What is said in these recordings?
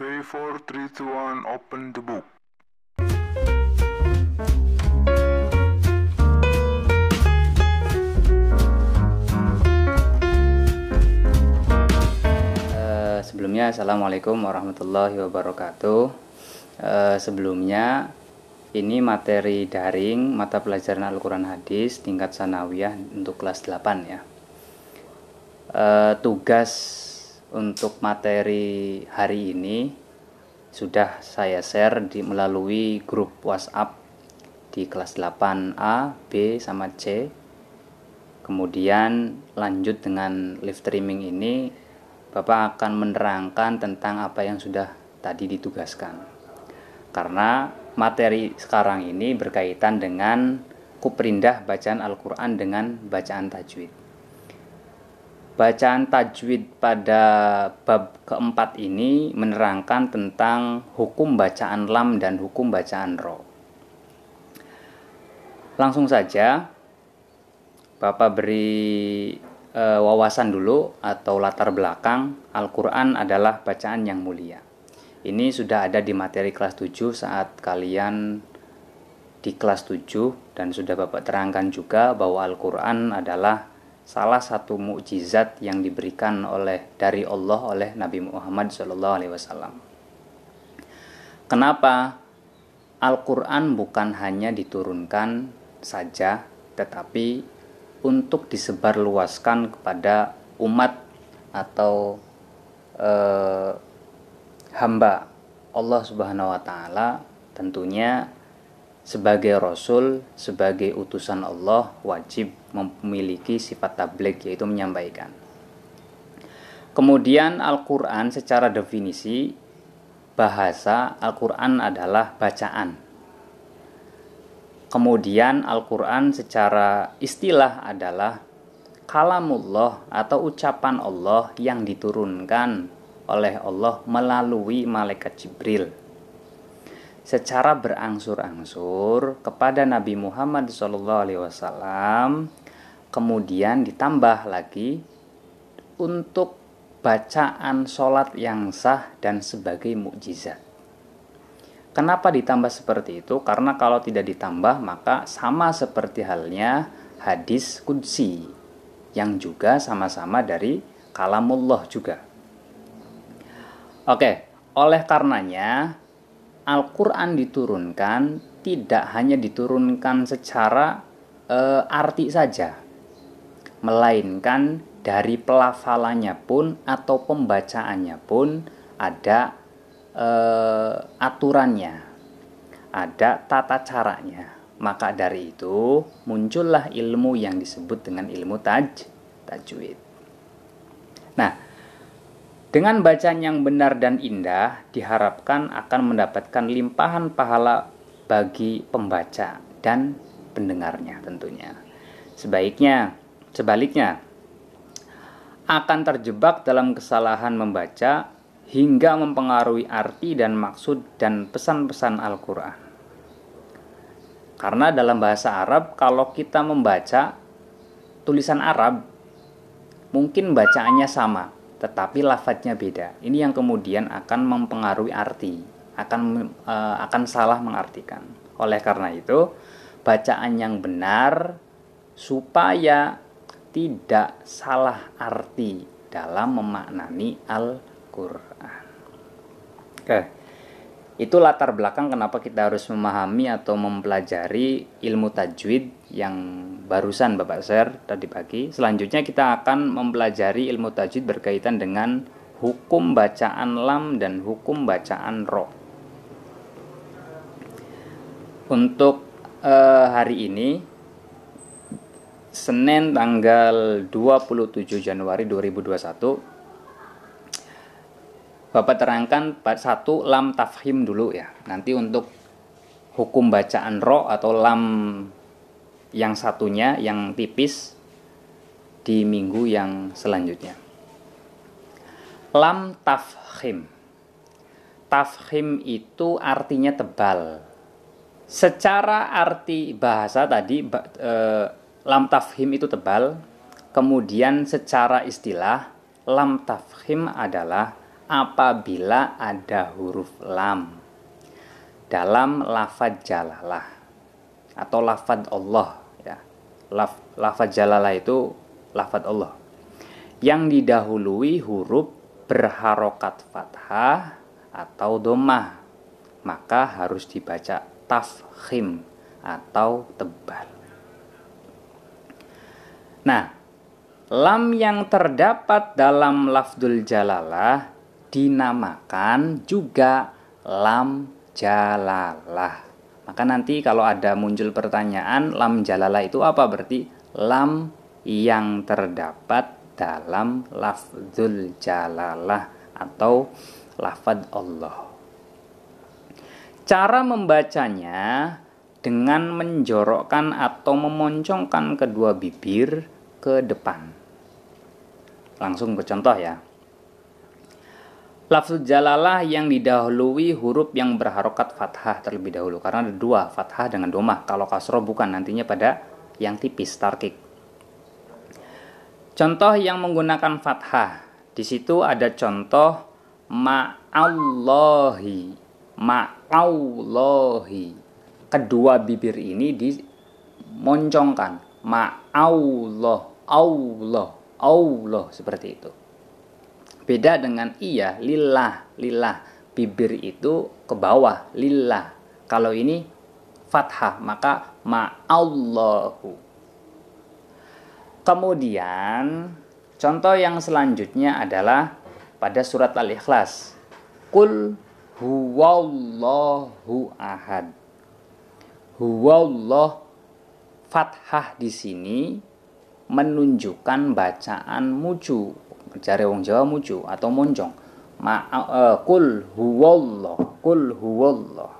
Three, four, three, two, one. open the book. Uh, sebelumnya, assalamualaikum warahmatullahi wabarakatuh. Uh, sebelumnya, ini materi daring mata pelajaran Al-Quran Hadis tingkat sanawiyah untuk kelas 8 ya. Uh, tugas untuk materi hari ini sudah saya share di melalui grup WhatsApp di kelas 8A, B sama C. Kemudian lanjut dengan live streaming ini Bapak akan menerangkan tentang apa yang sudah tadi ditugaskan. Karena materi sekarang ini berkaitan dengan kuprindah bacaan Al-Qur'an dengan bacaan tajwid bacaan tajwid pada bab keempat ini menerangkan tentang hukum bacaan lam dan hukum bacaan ro. Langsung saja, Bapak beri e, wawasan dulu atau latar belakang Al-Quran adalah bacaan yang mulia. Ini sudah ada di materi kelas 7 saat kalian di kelas 7 dan sudah Bapak terangkan juga bahwa Al-Quran adalah salah satu mukjizat yang diberikan oleh dari Allah oleh Nabi Muhammad Shallallahu Alaihi Wasallam. Kenapa Al-Quran bukan hanya diturunkan saja, tetapi untuk disebarluaskan kepada umat atau eh, hamba Allah Subhanahu Wa Taala tentunya sebagai rasul, sebagai utusan Allah wajib memiliki sifat tablik yaitu menyampaikan. Kemudian Al-Qur'an secara definisi bahasa Al-Qur'an adalah bacaan. Kemudian Al-Qur'an secara istilah adalah kalamullah atau ucapan Allah yang diturunkan oleh Allah melalui malaikat Jibril secara berangsur-angsur kepada Nabi Muhammad SAW kemudian ditambah lagi untuk bacaan sholat yang sah dan sebagai mukjizat. Kenapa ditambah seperti itu? Karena kalau tidak ditambah maka sama seperti halnya hadis kudsi yang juga sama-sama dari kalamullah juga. Oke, oleh karenanya Al-Quran diturunkan tidak hanya diturunkan secara e, arti saja, melainkan dari pelafalannya pun atau pembacaannya pun ada e, aturannya, ada tata caranya. Maka dari itu muncullah ilmu yang disebut dengan ilmu taj, tajwid. Nah, dengan bacaan yang benar dan indah, diharapkan akan mendapatkan limpahan pahala bagi pembaca dan pendengarnya tentunya. Sebaiknya, sebaliknya, akan terjebak dalam kesalahan membaca hingga mempengaruhi arti dan maksud dan pesan-pesan Al-Quran. Karena dalam bahasa Arab, kalau kita membaca tulisan Arab, mungkin bacaannya sama, tetapi lafadznya beda. Ini yang kemudian akan mempengaruhi arti, akan e, akan salah mengartikan. Oleh karena itu, bacaan yang benar supaya tidak salah arti dalam memaknani Al-Qur'an. Oke. Okay itu latar belakang kenapa kita harus memahami atau mempelajari ilmu tajwid yang barusan Bapak share tadi pagi. Selanjutnya kita akan mempelajari ilmu tajwid berkaitan dengan hukum bacaan lam dan hukum bacaan ro. Untuk eh, hari ini Senin tanggal 27 Januari 2021 Bapak terangkan satu lam tafhim dulu ya. Nanti untuk hukum bacaan ro atau lam yang satunya yang tipis di minggu yang selanjutnya. Lam tafhim. Tafhim itu artinya tebal. Secara arti bahasa tadi e, lam tafhim itu tebal. Kemudian secara istilah lam tafhim adalah apabila ada huruf lam dalam lafaz jalalah atau lafaz Allah ya. Laf, lafaz jalalah itu lafaz Allah yang didahului huruf berharokat fathah atau domah maka harus dibaca tafkhim atau tebal nah lam yang terdapat dalam lafdul jalalah dinamakan juga lam jalalah. Maka nanti kalau ada muncul pertanyaan lam jalalah itu apa berarti lam yang terdapat dalam lafzul jalalah atau Lafadz Allah. Cara membacanya dengan menjorokkan atau memoncongkan kedua bibir ke depan. Langsung ke contoh ya. Lafzu jalalah yang didahului huruf yang berharokat fathah terlebih dahulu karena ada dua fathah dengan domah kalau kasro bukan nantinya pada yang tipis tarkik contoh yang menggunakan fathah di situ ada contoh ma'allahi ma'allahi kedua bibir ini dimoncongkan ma'allah Allah Allah seperti itu Beda dengan iya, lillah, lillah. Bibir itu ke bawah, lillah. Kalau ini fathah, maka ma'allahu. Kemudian, contoh yang selanjutnya adalah pada surat Al-Ikhlas. Kul huwallahu ahad. Huwallah fathah di sini menunjukkan bacaan mucu Cari wong Jawa mucu atau moncong. Ma uh, kul huwallah, kul huwallah.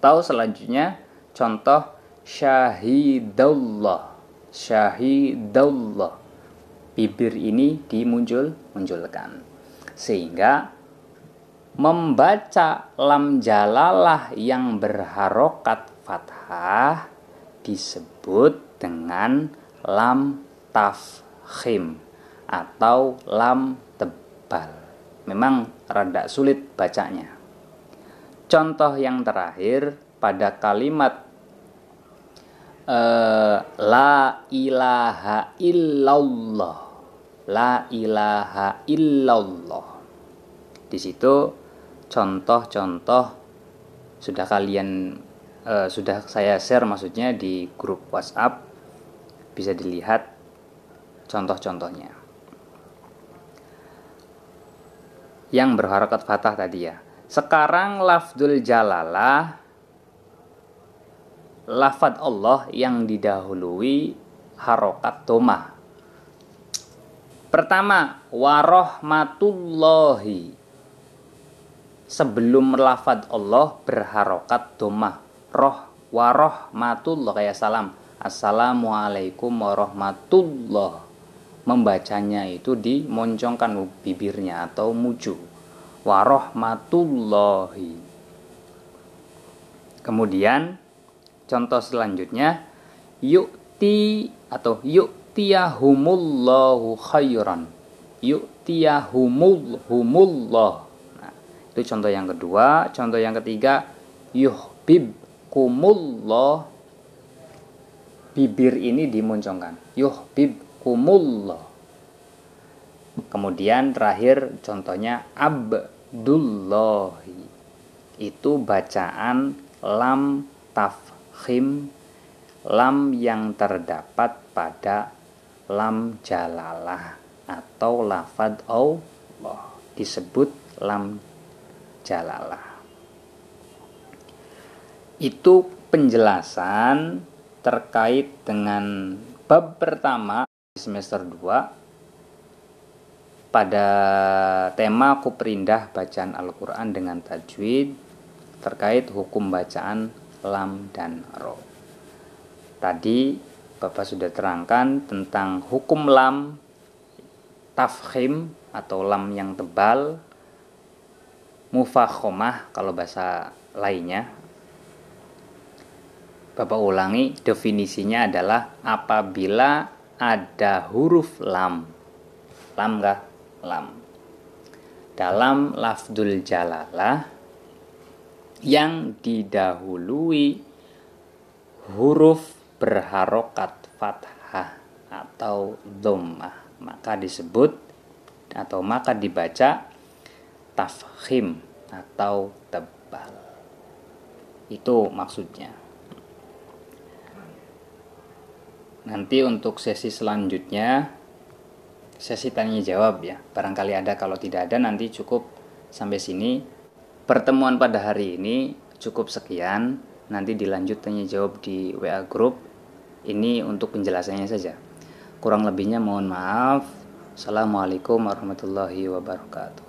Atau selanjutnya contoh syahidallah. Syahidallah. Bibir ini dimuncul munculkan. Sehingga membaca lam jalalah yang berharokat fathah disebut dengan lam tafkhim atau lam tebal. Memang rada sulit bacanya. Contoh yang terakhir pada kalimat eh, la ilaha illallah. La ilaha illallah. Di situ contoh-contoh sudah kalian uh, sudah saya share maksudnya di grup WhatsApp bisa dilihat contoh-contohnya. yang berharokat fathah tadi ya. Sekarang lafdul jalalah lafad Allah yang didahului harokat domah. Pertama, warohmatullahi. Sebelum lafad Allah berharokat domah. Roh, warohmatullah kayak salam. Assalamualaikum warahmatullah membacanya itu dimoncongkan bibirnya atau muju warohmatullahi kemudian contoh selanjutnya yukti atau yuktiyahumullahu khayran yuktiyahumul nah, itu contoh yang kedua contoh yang ketiga yuhbib kumullah bibir ini dimoncongkan yuhbib kumullah. Kemudian terakhir contohnya abdullahi. Itu bacaan lam tafhim lam yang terdapat pada lam jalalah atau lafad Allah disebut lam jalalah itu penjelasan terkait dengan bab pertama semester 2 pada tema Kuperindah Bacaan Al-Quran dengan Tajwid terkait hukum bacaan Lam dan Ro. Tadi Bapak sudah terangkan tentang hukum Lam, tafhim atau Lam yang tebal, mufakhomah kalau bahasa lainnya. Bapak ulangi, definisinya adalah apabila ada huruf lam. Lam kah? Lam. Dalam lafdul jalalah yang didahului huruf berharokat fathah atau dhommah. maka disebut atau maka dibaca tafhim atau tebal itu maksudnya Nanti untuk sesi selanjutnya sesi tanya jawab ya. Barangkali ada kalau tidak ada nanti cukup sampai sini. Pertemuan pada hari ini cukup sekian. Nanti dilanjut tanya jawab di WA grup Ini untuk penjelasannya saja. Kurang lebihnya mohon maaf. Assalamualaikum warahmatullahi wabarakatuh.